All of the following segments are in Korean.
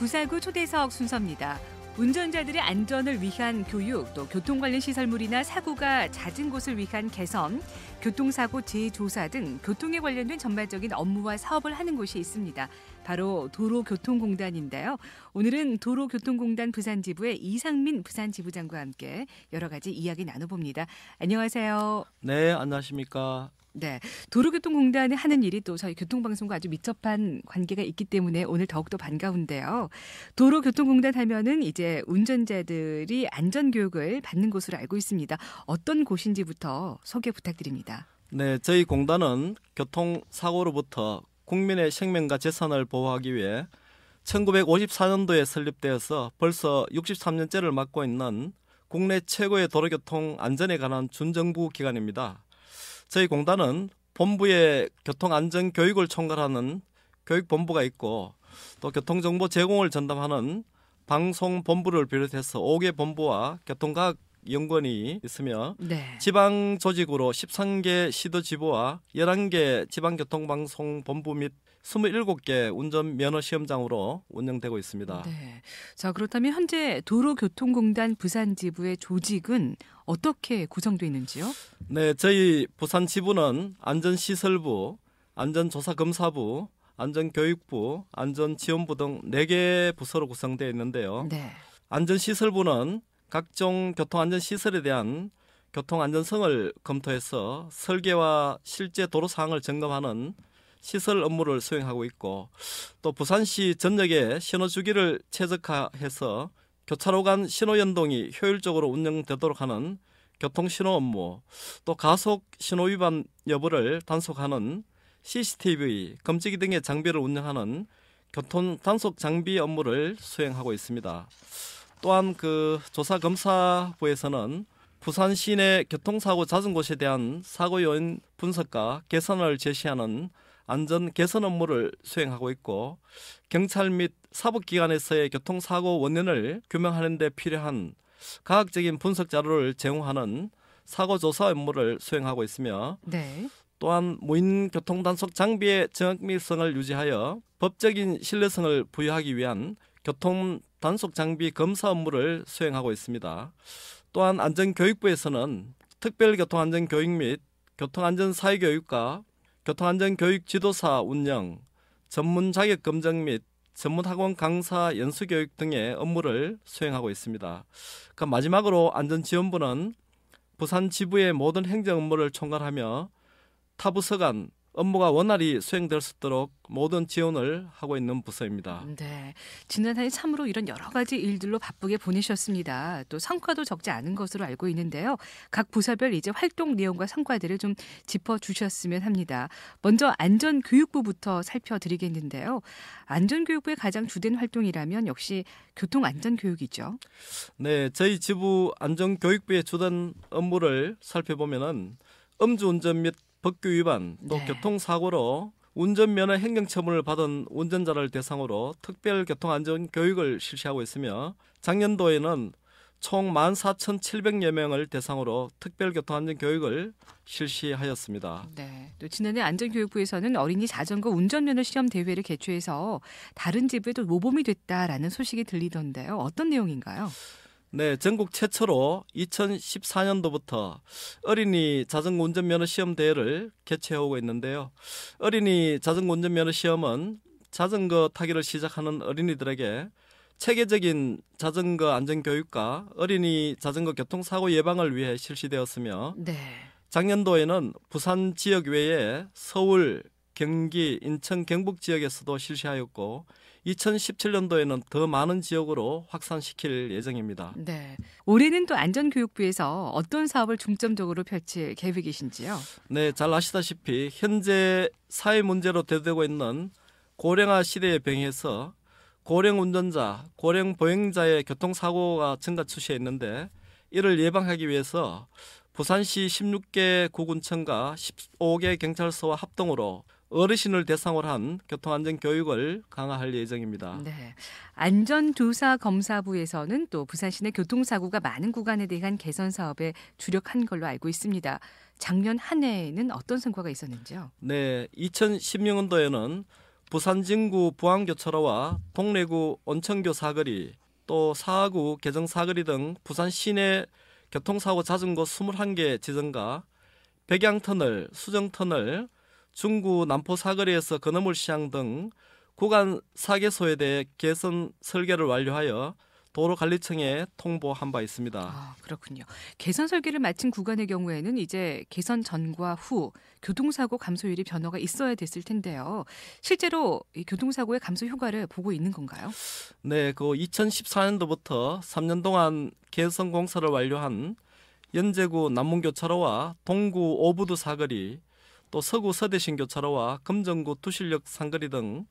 구사구 초대석 순서입니다. 운전자들의 안전을 위한 교육, 또 교통 관련 시설물이나 사고가 잦은 곳을 위한 개선, 교통사고 재조사 등 교통에 관련된 전반적인 업무와 사업을 하는 곳이 있습니다. 바로 도로교통공단인데요. 오늘은 도로교통공단 부산지부의 이상민 부산지부장과 함께 여러 가지 이야기 나눠봅니다. 안녕하세요. 네, 안녕하십니까. 네. 도로교통공단이 하는 일이 또 저희 교통방송과 아주 밀접한 관계가 있기 때문에 오늘 더욱더 반가운데요. 도로교통공단 하면은 이제 운전자들이 안전교육을 받는 곳으로 알고 있습니다. 어떤 곳인지부터 소개 부탁드립니다. 네. 저희 공단은 교통사고로부터 국민의 생명과 재산을 보호하기 위해 1954년도에 설립되어서 벌써 63년째를 맡고 있는 국내 최고의 도로교통 안전에 관한 준정부 기관입니다. 저희 공단은 본부에 교통안전교육을 총괄하는 교육본부가 있고 또 교통정보 제공을 전담하는 방송본부를 비롯해서 5개 본부와 교통과학 연구원이 있으며 네. 지방 조직으로 13개 시도 지부와 11개 지방교통방송본부 및 스물일곱 개 운전면허 시험장으로 운영되고 있습니다. 네. 자, 그렇다면 현재 도로교통공단 부산지부의 조직은 어떻게 구성되어 있는지요? 네, 저희 부산지부는 안전시설부, 안전조사검사부, 안전교육부, 안전지원부 등4개 부서로 구성되어 있는데요. 네. 안전시설부는 각종 교통안전시설에 대한 교통안전성을 검토해서 설계와 실제 도로 사항을 점검하는 시설 업무를 수행하고 있고 또 부산시 전역에 신호 주기를 최적화해서 교차로 간 신호 연동이 효율적으로 운영되도록 하는 교통신호 업무, 또 가속 신호 위반 여부를 단속하는 CCTV, 검지기 등의 장비를 운영하는 교통 단속 장비 업무를 수행하고 있습니다. 또한 그 조사 검사부에서는 부산 시내 교통사고 잦은 곳에 대한 사고 요인 분석과 개선을 제시하는 안전 개선 업무를 수행하고 있고 경찰 및 사법기관에서의 교통사고 원인을 규명하는 데 필요한 과학적인 분석 자료를 제공하는 사고 조사 업무를 수행하고 있으며 네. 또한 무인 교통 단속 장비의 정확성을 미 유지하여 법적인 신뢰성을 부여하기 위한 교통 단속 장비 검사 업무를 수행하고 있습니다. 또한 안전교육부에서는 특별교통안전교육 및 교통안전사회교육과 교통안전교육 지도사 운영, 전문 자격 검정및 전문 학원 강사 연수 교육 등의 업무를 수행하고 있습니다. 그 마지막으로 안전지원부는 부산 지부의 모든 행정 업무를 총괄하며 타부서간 업무가 원활히 수행될 수 있도록 모든 지원을 하고 있는 부서입니다. 네. 지난해 참으로 이런 여러 가지 일들로 바쁘게 보내셨습니다. 또 성과도 적지 않은 것으로 알고 있는데요. 각 부서별 이제 활동 내용과 성과들을 좀 짚어 주셨으면 합니다. 먼저 안전교육부부터 살펴드리겠는데요. 안전교육부의 가장 주된 활동이라면 역시 교통안전교육이죠. 네. 저희 지부 안전교육부의 주된 업무를 살펴보면은 음주운전 및 법규 위반 또 네. 교통사고로 운전면허 행정처분을 받은 운전자를 대상으로 특별교통안전교육을 실시하고 있으며 작년도에는 총 14,700여 명을 대상으로 특별교통안전교육을 실시하였습니다. 네. 또 지난해 안전교육부에서는 어린이 자전거 운전면허 시험 대회를 개최해서 다른 집에도 모범이 됐다라는 소식이 들리던데요. 어떤 내용인가요? 네, 전국 최초로 2014년도부터 어린이 자전거 운전면허 시험 대회를 개최하고 있는데요. 어린이 자전거 운전면허 시험은 자전거 타기를 시작하는 어린이들에게 체계적인 자전거 안전 교육과 어린이 자전거 교통사고 예방을 위해 실시되었으며 네. 작년도에는 부산 지역 외에 서울, 경기, 인천, 경북 지역에서도 실시하였고 2017년도에는 더 많은 지역으로 확산시킬 예정입니다. 네. 올해는 또 안전교육부에서 어떤 사업을 중점적으로 펼칠 계획이신지요? 네, 잘 아시다시피 현재 사회 문제로 대두되고 있는 고령화 시대에 병해서 고령 운전자, 고령 보행자의 교통사고가 증가 추세에 있는데 이를 예방하기 위해서 부산시 16개 구군청과 15개 경찰서와 합동으로 어르신을 대상으로 한 교통안전 교육을 강화할 예정입니다. 네. 안전조사검사부에서는 또 부산시내 교통사고가 많은 구간에 대한 개선 사업에 주력한 걸로 알고 있습니다. 작년 한 해에는 어떤 성과가 있었는지요? 네. 2016년도에는 부산진구 부안교차로와 동래구 온천교 사거리 또 사하구 개정 사거리 등 부산 시내 교통사고 잦은 곳 21개 지점과 백양터널, 수정터널, 중구 남포 사거리에서 건어물 시장 등 구간 사개소에 대해 개선 설계를 완료하여 도로관리청에 통보한 바 있습니다. 아, 그렇군요. 개선 설계를 마친 구간의 경우에는 이제 개선 전과 후 교통사고 감소율이 변화가 있어야 됐을 텐데요. 실제로 이 교통사고의 감소 효과를 보고 있는 건가요? 네, 그 2014년도부터 3년 동안 개선 공사를 완료한 연제구 남문교차로와 동구 오부두 사거리, 또 서구 서대신교차로와 금정구 두실역 상거리 등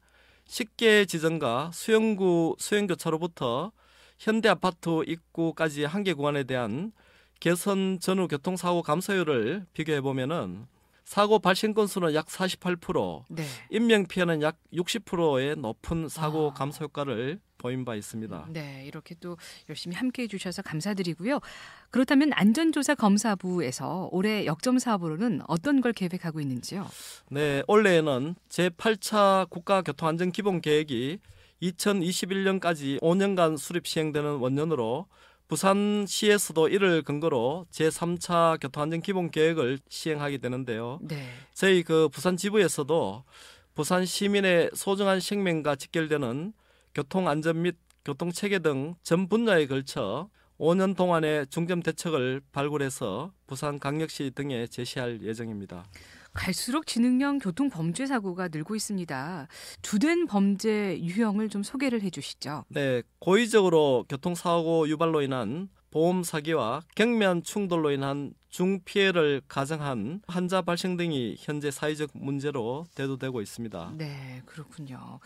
10개 지점과 수영구 수영교차로부터 현대아파트 입구까지 한개 구간에 대한 개선 전후 교통사고 감소율을 비교해보면 은 사고 발생 건수는 약 48%, 네. 인명피해는 약 60%의 높은 사고 아. 감소 효과를 보인 바 있습니다. 음, 네, 이렇게 또 열심히 함께 해주셔서 감사드리고요. 그렇다면 안전조사검사부에서 올해 역점 사업으로는 어떤 걸 계획하고 있는지요? 네, 올해에는 제8차 국가교통안전기본계획이 2021년까지 5년간 수립 시행되는 원년으로 부산시에서도 이를 근거로 제3차 교통안전기본계획을 시행하게 되는데요. 네. 저희 그 부산 지부에서도 부산 시민의 소중한 생명과 직결되는 교통안전 및 교통체계 등 전 분야에 걸쳐 5년 동안의 중점 대책을 발굴해서 부산 강력시 등에 제시할 예정입니다. 갈수록 지능형 교통 범죄 사고가 늘고 있습니다. 주된 범죄 유형을 좀 소개를 해주시죠. 네, 고의적으로 교통 사고 유발로 인한 보험 사기와 경면 충돌로 인한 중피해를 가정한 환자 발생 등이 현재 사회적 문제로 대두되고 있습니다. 네, 그렇군요.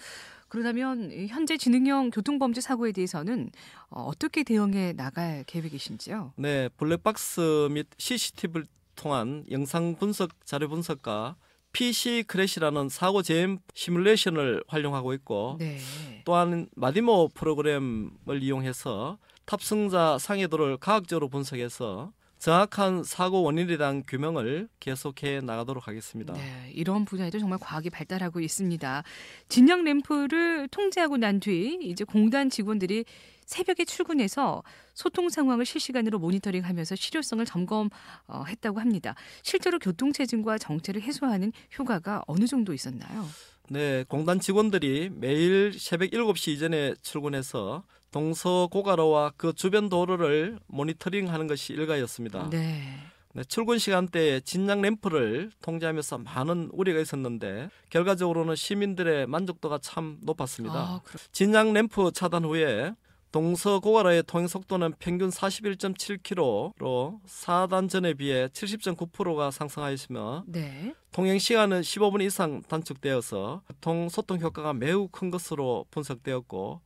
그러다면 현재 지능형 교통범죄 사고에 대해서는 어, 어떻게 대응해 나갈 계획이신지요? 네, 블랙박스 및 CCTV를 통한 영상 분석 자료 분석과 PC 크래시라는 사고 재임 시뮬레이션을 활용하고 있고 네. 또한 마디모 프로그램을 이용해서 탑승자 상해도를 과학적으로 분석해서 정확한 사고 원인에 대한 규명을 계속해 나가도록 하겠습니다. 네, 이런 분야에도 정말 과학이 발달하고 있습니다. 진영 램프를 통제하고 난 뒤 이제 공단 직원들이 새벽에 출근해서 소통 상황을 실시간으로 모니터링하면서 실효성을 점검했다고 합니다. 실제로 교통 체증과 정체를 해소하는 효과가 어느 정도 있었나요? 네, 공단 직원들이 매일 새벽 7시 이전에 출근해서 동서고가로와 그 주변 도로를 모니터링하는 것이 일가였습니다. 네. 네, 출근 시간대에 진양 램프를 통제하면서 많은 우려가 있었는데 결과적으로는 시민들의 만족도가 참 높았습니다. 아, 진양 램프 차단 후에 동서고가로의 통행 속도는 평균 41.7km로 4단 전에 비해 70.9%가 상승하였으며 네. 통행 시간은 15분 이상 단축되어서 교통 소통 효과가 매우 큰 것으로 분석되었고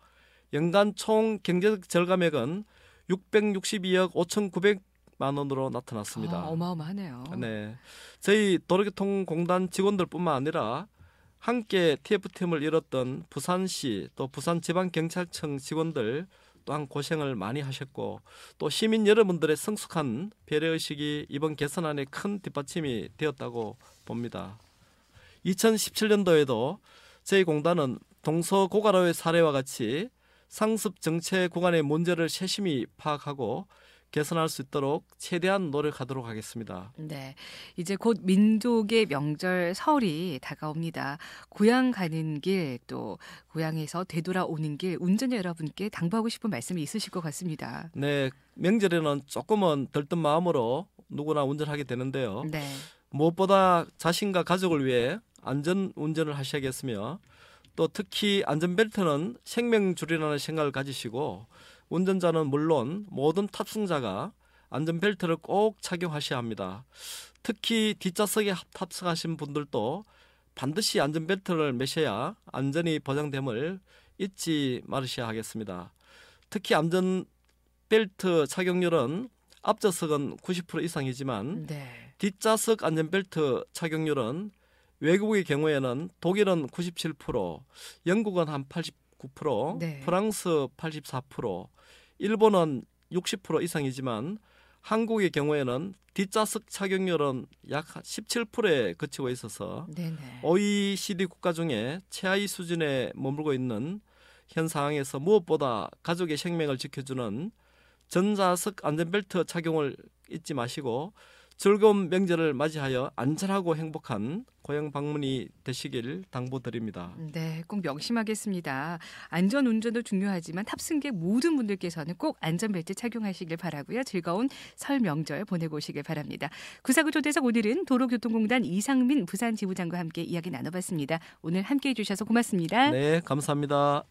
연간 총 경제적 절감액은 662억 5,900만 원으로 나타났습니다. 아, 어마어마하네요. 네, 저희 도로교통공단 직원들뿐만 아니라 함께 TF팀을 이뤘던 부산시 또 부산지방경찰청 직원들 또한 고생을 많이 하셨고 또 시민 여러분들의 성숙한 배려의식이 이번 개선안에 큰 뒷받침이 되었다고 봅니다. 2017년도에도 저희 공단은 동서고가로의 사례와 같이 상습 정체 구간의 문제를 세심히 파악하고 개선할 수 있도록 최대한 노력하도록 하겠습니다. 네. 이제 곧 민족의 명절 설이 다가옵니다. 고향 가는 길, 또 고향에서 되돌아오는 길, 운전자 여러분께 당부하고 싶은 말씀이 있으실 것 같습니다. 네. 명절에는 조금은 들뜬 마음으로 누구나 운전하게 되는데요. 네. 무엇보다 자신과 가족을 위해 안전 운전을 하셔야겠으며 또 특히 안전벨트는 생명줄이라는 생각을 가지시고 운전자는 물론 모든 탑승자가 안전벨트를 꼭 착용하셔야 합니다. 특히 뒷좌석에 탑승하신 분들도 반드시 안전벨트를 매셔야 안전이 보장됨을 잊지 말으셔야 하겠습니다. 특히 안전벨트 착용률은 앞좌석은 90% 이상이지만 네. 뒷좌석 안전벨트 착용률은 외국의 경우에는 독일은 97%, 영국은 한 89%, 네. 프랑스 84%, 일본은 60% 이상이지만 한국의 경우에는 뒷좌석 착용률은 약 17%에 그치고 있어서 네네. OECD 국가 중에 최하위 수준에 머물고 있는 현 상황에서 무엇보다 가족의 생명을 지켜주는 전좌석 안전벨트 착용을 잊지 마시고 즐거운 명절을 맞이하여 안전하고 행복한 고향 방문이 되시길 당부드립니다. 네, 꼭 명심하겠습니다. 안전 운전도 중요하지만 탑승객 모든 분들께서는 꼭 안전벨트 착용하시길 바라고요. 즐거운 설 명절 보내고 오시길 바랍니다. 구사구 초대석 오늘은 도로교통공단 이상민 부산 지부장과 함께 이야기 나눠봤습니다. 오늘 함께해 주셔서 고맙습니다. 네, 감사합니다.